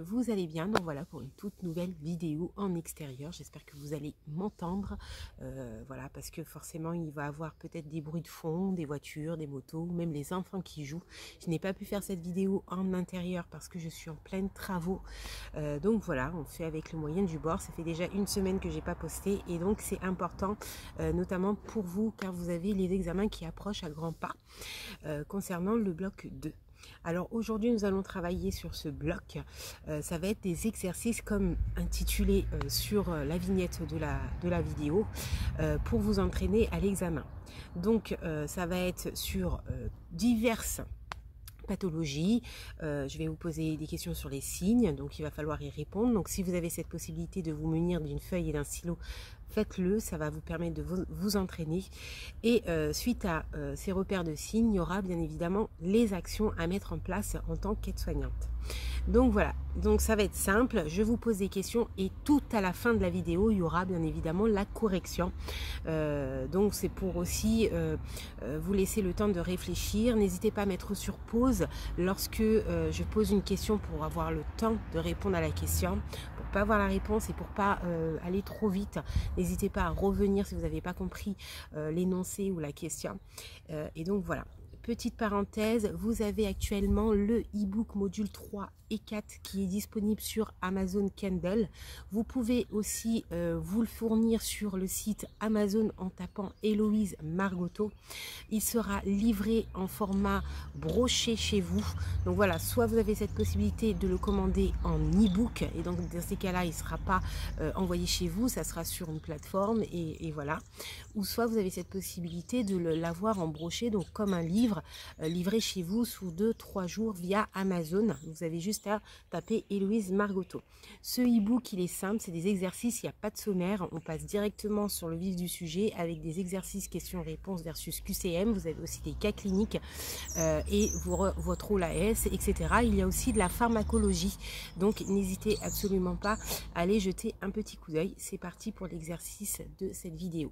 vous allez bien. Donc voilà pour une toute nouvelle vidéo en extérieur. J'espère que vous allez m'entendre. Euh, voilà, parce que forcément, il va y avoir peut-être des bruits de fond, des voitures, des motos, même les enfants qui jouent. Je n'ai pas pu faire cette vidéo en intérieur parce que je suis en pleine travaux. Euh, donc voilà, on fait avec le moyen du bord. Ça fait déjà une semaine que j'ai pas posté. Et donc c'est important, euh, notamment pour vous, car vous avez les examens qui approchent à grands pas concernant le bloc 2. Alors aujourd'hui, nous allons travailler sur ce bloc. Euh, ça va être des exercices comme intitulé euh, sur euh, la vignette de la, vidéo pour vous entraîner à l'examen. Donc ça va être sur diverses pathologies, je vais vous poser des questions sur les signes, donc il va falloir y répondre. Donc si vous avez cette possibilité de vous munir d'une feuille et d'un stylo, faites-le, ça va vous permettre de vous, entraîner. Et euh, suite à euh, ces repères de signes, il y aura bien évidemment les actions à mettre en place en tant qu'aide-soignante. Donc voilà, donc ça va être simple, je vous pose des questions et tout à la fin de la vidéo, il y aura bien évidemment la correction. Euh, donc c'est pour aussi vous laisser le temps de réfléchir. N'hésitez pas à mettre sur pause lorsque je pose une question pour avoir le temps de répondre à la question, pour pas avoir la réponse et pour pas aller trop vite. N'hésitez pas à revenir si vous n'avez pas compris euh, l'énoncé ou la question. Euh, et donc voilà petite parenthèse, vous avez actuellement le e-book module 3 et 4 qui est disponible sur Amazon Kindle. Vous pouvez aussi euh, vous le fournir sur le site Amazon en tapant Héloïse Margoto. Il sera livré en format broché chez vous. Donc voilà, soit vous avez cette possibilité de le commander en e-book et donc dans ces cas-là, il ne sera pas euh, envoyé chez vous, ça sera sur une plateforme et, et voilà. Ou soit vous avez cette possibilité de l'avoir en broché, donc comme un livre euh, livré chez vous sous 2-3 jours via Amazon. Vous avez juste à taper Héloïse Margoto. Ce e-book, il est simple, c'est des exercices, il n'y a pas de sommaire. On passe directement sur le vif du sujet avec des exercices questions-réponses versus QCM. Vous avez aussi des cas cliniques euh, et votre rôle AS, etc. Il y a aussi de la pharmacologie. Donc n'hésitez absolument pas à aller jeter un petit coup d'œil. C'est parti pour l'exercice de cette vidéo.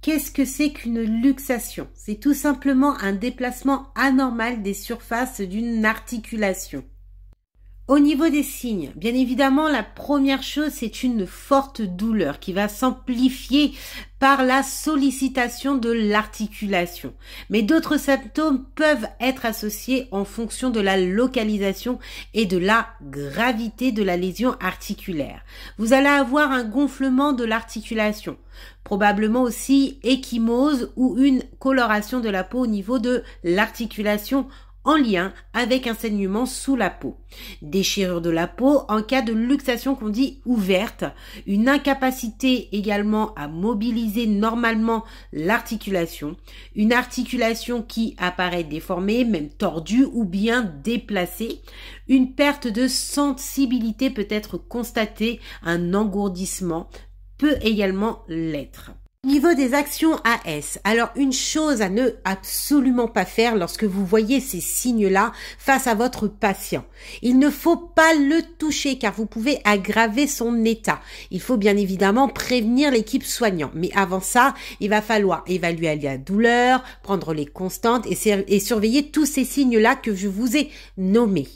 Qu'est-ce que c'est qu'une luxation C'est tout simplement un déplacement anormal des surfaces d'une articulation. Au niveau des signes, bien évidemment, la première chose, c'est une forte douleur qui va s'amplifier par la sollicitation de l'articulation. Mais d'autres symptômes peuvent être associés en fonction de la localisation et de la gravité de la lésion articulaire. Vous allez avoir un gonflement de l'articulation, probablement aussi échymose ou une coloration de la peau au niveau de l'articulation en lien avec un saignement sous la peau. Déchirure de la peau en cas de luxation qu'on dit ouverte, une incapacité également à mobiliser normalement l'articulation, une articulation qui apparaît déformée, même tordue ou bien déplacée, une perte de sensibilité peut être constatée, un engourdissement peut également l'être. Niveau des actions AS. Alors, une chose à ne absolument pas faire lorsque vous voyez ces signes-là face à votre patient. Il ne faut pas le toucher car vous pouvez aggraver son état. Il faut bien évidemment prévenir l'équipe soignant. Mais avant ça, il va falloir évaluer la douleur, prendre les constantes et, et surveiller tous ces signes-là que je vous ai nommés.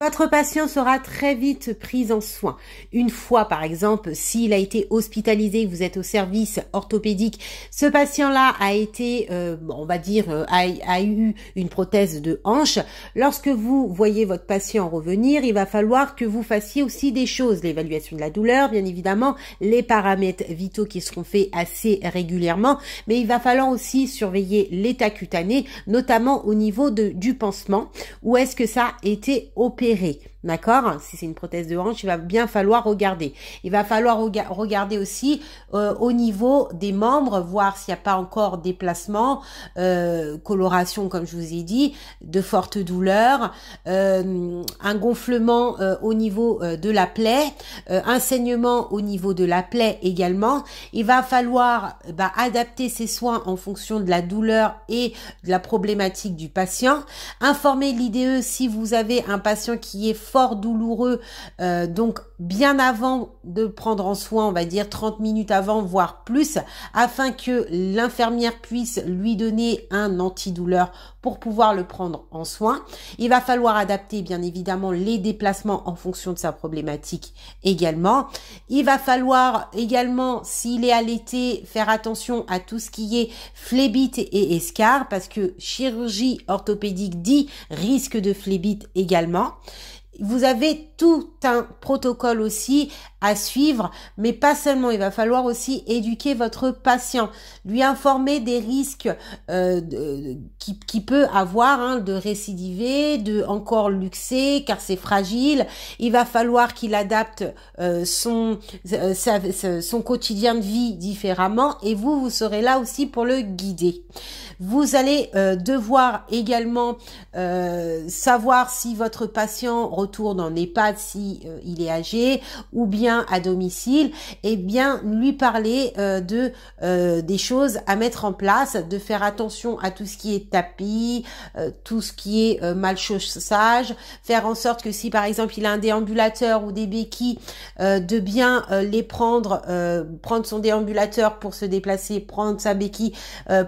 Votre patient sera très vite pris en soin. Une fois, par exemple, s'il a été hospitalisé, vous êtes au service orthopédique, ce patient-là a été, euh, on va dire, euh, a, eu une prothèse de hanche. Lorsque vous voyez votre patient revenir, il va falloir que vous fassiez aussi des choses. L'évaluation de la douleur, bien évidemment, les paramètres vitaux qui seront faits assez régulièrement, mais il va falloir aussi surveiller l'état cutané, notamment au niveau du pansement. Où est-ce que ça a été opéré repérer D'accord Si c'est une prothèse de hanche, il va bien falloir regarder. Il va falloir regarder aussi euh, au niveau des membres, voir s'il n'y a pas encore déplacement, euh, coloration comme je vous ai dit, de fortes douleurs, euh, un gonflement euh, au niveau de la plaie, un saignement au niveau de la plaie également. Il va falloir bah, adapter ses soins en fonction de la douleur et de la problématique du patient. Informer l'IDE si vous avez un patient qui est douloureux. Euh, donc bien avant de prendre en soin, on va dire 30 minutes avant, voire plus, afin que l'infirmière puisse lui donner un antidouleur pour pouvoir le prendre en soin. Il va falloir adapter bien évidemment les déplacements en fonction de sa problématique également. Il va falloir également, s'il est allaité, faire attention à tout ce qui est flébite et escar parce que chirurgie orthopédique dit risque de flébite également. Vous avez tout un protocole aussi à suivre, mais pas seulement. Il va falloir aussi éduquer votre patient, lui informer des risques euh, qu'il qui, peut avoir hein, de récidiver, de encore luxer, car c'est fragile. Il va falloir qu'il adapte euh, son euh, son quotidien de vie différemment, et vous vous serez là aussi pour le guider. Vous allez devoir également savoir si votre patient retourne en EHPAD si euh, il est âgé ou bien à domicile, et eh bien lui parler euh, de euh, des choses à mettre en place, de faire attention à tout ce qui est tapis, tout ce qui est mal chaussage, faire en sorte que si par exemple il a un déambulateur ou des béquilles, de bien les prendre, prendre son déambulateur pour se déplacer, prendre sa béquille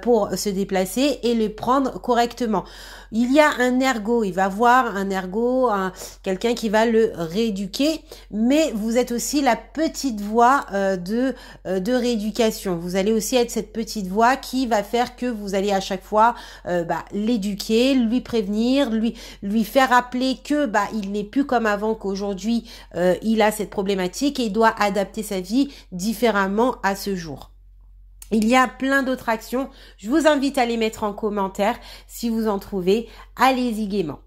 pour se déplacer et les prendre correctement. Il y a un ergo, il va voir un ergo un, quelqu'un qui va le rééduquer, mais vous êtes aussi la petite voix euh, de, euh, de rééducation. Vous allez aussi être cette petite voix qui va faire que vous allez à chaque fois euh, bah, l'éduquer, lui prévenir, lui, lui faire rappeler que bah, il n'est plus comme avant, qu'aujourd'hui il a cette problématique et doit adapter sa vie différemment à ce jour. Il y a plein d'autres actions. Je vous invite à les mettre en commentaire si vous en trouvez. Allez-y gaiement.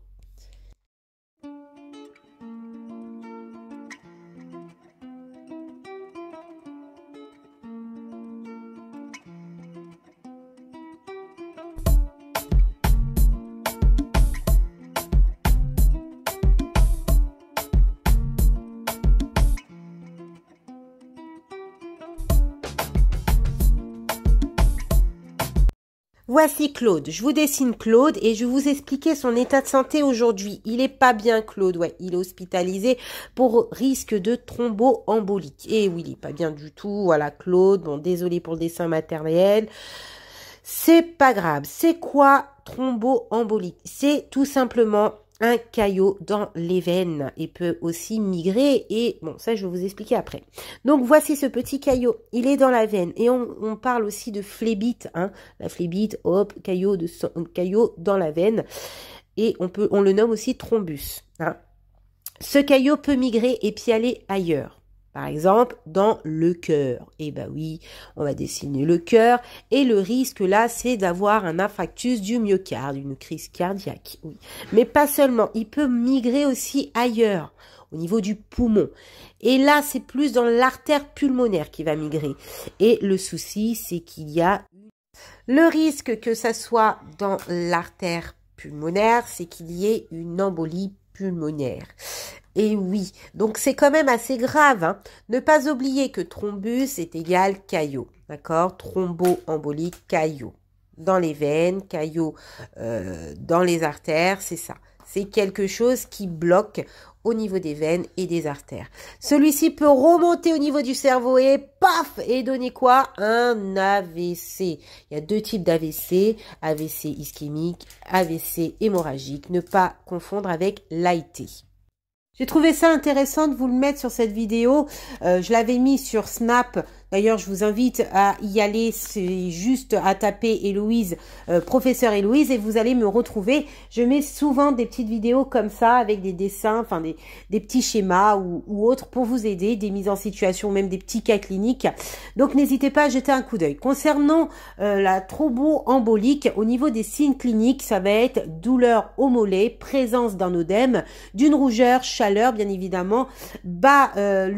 Voici Claude. Je vous dessine Claude et je vais vous expliquer son état de santé aujourd'hui. Il est pas bien Claude, ouais, il est hospitalisé pour risque de thromboembolique. Et eh oui, il est pas bien du tout. Voilà Claude. Bon, désolé pour le dessin maternel. C'est pas grave. C'est quoi thromboembolique C'est tout simplement un caillot dans les veines et peut aussi migrer et bon ça je vais vous expliquer après. Donc voici ce petit caillot, il est dans la veine et on, parle aussi de phlébite, hein. la phlébite, hop, caillot, de, euh, caillot dans la veine et on, peut, on le nomme aussi thrombus. Hein. Ce caillot peut migrer et puis aller ailleurs. Par exemple, dans le cœur. Eh ben oui, on va dessiner le cœur. Et le risque là, c'est d'avoir un infarctus du myocarde, une crise cardiaque. Oui. Mais pas seulement, il peut migrer aussi ailleurs, au niveau du poumon. Et là, c'est plus dans l'artère pulmonaire qui va migrer. Et le souci, c'est qu'il y a le risque que ça soit dans l'artère pulmonaire, c'est qu'il y ait une embolie pulmonaire. Et oui, donc c'est quand même assez grave. Hein. Ne pas oublier que thrombus est égal caillot, d'accord Thromboembolique, caillot dans les veines, caillot euh, dans les artères, c'est ça. C'est quelque chose qui bloque au niveau des veines et des artères. Celui-ci peut remonter au niveau du cerveau et paf Et donner quoi Un AVC. Il y a deux types d'AVC, AVC ischémique, AVC hémorragique. Ne pas confondre avec l'IT. J'ai trouvé ça intéressant de vous le mettre sur cette vidéo. Euh, je l'avais mis sur Snap D'ailleurs, je vous invite à y aller, c'est juste à taper Héloïse, euh, professeur Héloïse, et vous allez me retrouver. Je mets souvent des petites vidéos comme ça, avec des dessins, enfin des, petits schémas ou, autres pour vous aider, des mises en situation, même des petits cas cliniques. Donc n'hésitez pas à jeter un coup d'œil. Concernant euh, la embolique au niveau des signes cliniques, ça va être douleur au mollet, présence d'un odème, d'une rougeur, chaleur bien évidemment, bas euh,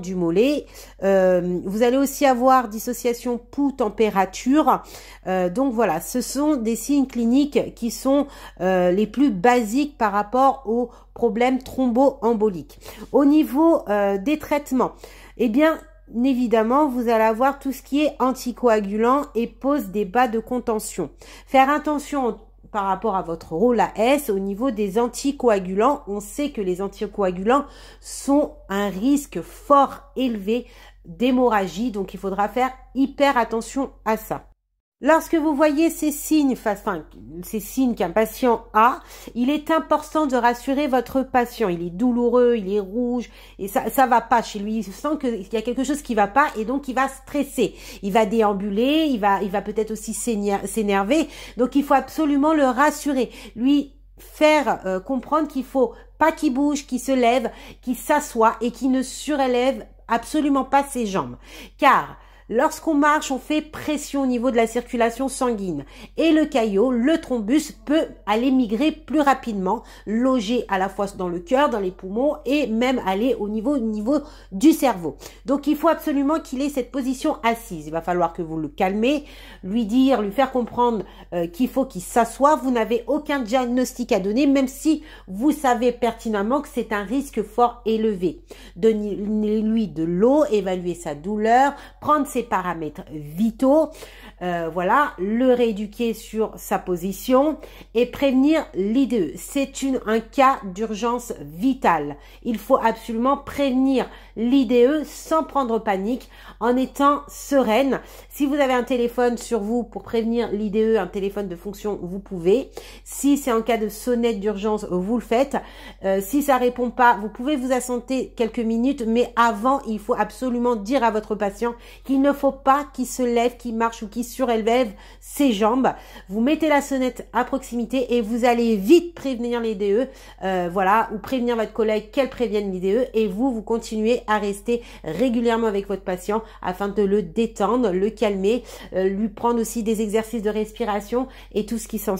du mollet. Euh, allez aussi avoir dissociation poux température euh, donc voilà, ce sont des signes cliniques qui sont euh, les plus basiques par rapport aux problèmes thromboemboliques. Au niveau euh, des traitements, et eh bien, évidemment, vous allez avoir tout ce qui est anticoagulant et pose des bas de contention. Faire attention par rapport à votre rôle à S au niveau des anticoagulants. On sait que les anticoagulants sont un risque fort élevé d'hémorragie, donc il faudra faire hyper attention à ça. Lorsque vous voyez ces signes, ces signes qu'un patient a, il est important de rassurer votre patient. Il est douloureux, il est rouge, et ça, ça va pas chez lui. Il sent qu'il y a quelque chose qui va pas, et donc il va stresser. Il va déambuler, il va, il va peut-être aussi s'énerver. Donc il faut absolument le rassurer. Lui, faire euh, comprendre qu'il faut pas qu'il bouge, qu'il se lève, qu'il s'assoit et qu'il ne surélève absolument pas ses jambes. Car, Lorsqu'on marche, on fait pression au niveau de la circulation sanguine et le caillot, le thrombus, peut aller migrer plus rapidement, loger à la fois dans le cœur, dans les poumons et même aller au niveau, du cerveau. Donc il faut absolument qu'il ait cette position assise. Il va falloir que vous le calmez, lui dire, lui faire comprendre euh, qu'il faut qu'il s'assoie. Vous n'avez aucun diagnostic à donner, même si vous savez pertinemment que c'est un risque fort élevé. Donnez-lui de l'eau, évaluer sa douleur, prendre ses paramètres vitaux, euh, voilà, le rééduquer sur sa position et prévenir l'IDE. C'est un cas d'urgence vitale. Il faut absolument prévenir l'IDE sans prendre panique, en étant sereine. Si vous avez un téléphone sur vous pour prévenir l'IDE, un téléphone de fonction, vous pouvez. Si c'est un cas de sonnette d'urgence, vous le faites. Euh, si ça répond pas, vous pouvez vous assenter quelques minutes, mais avant, il faut absolument dire à votre patient qu'il ne faut pas qu'il se lève, qu'il marche ou qu'il elle-même, ses jambes. Vous mettez la sonnette à proximité et vous allez vite prévenir les DE, euh, voilà, ou prévenir votre collègue qu'elle prévienne les e, et vous, vous continuez à rester régulièrement avec votre patient afin de le détendre, le calmer, euh, lui prendre aussi des exercices de respiration et tout ce qui s'en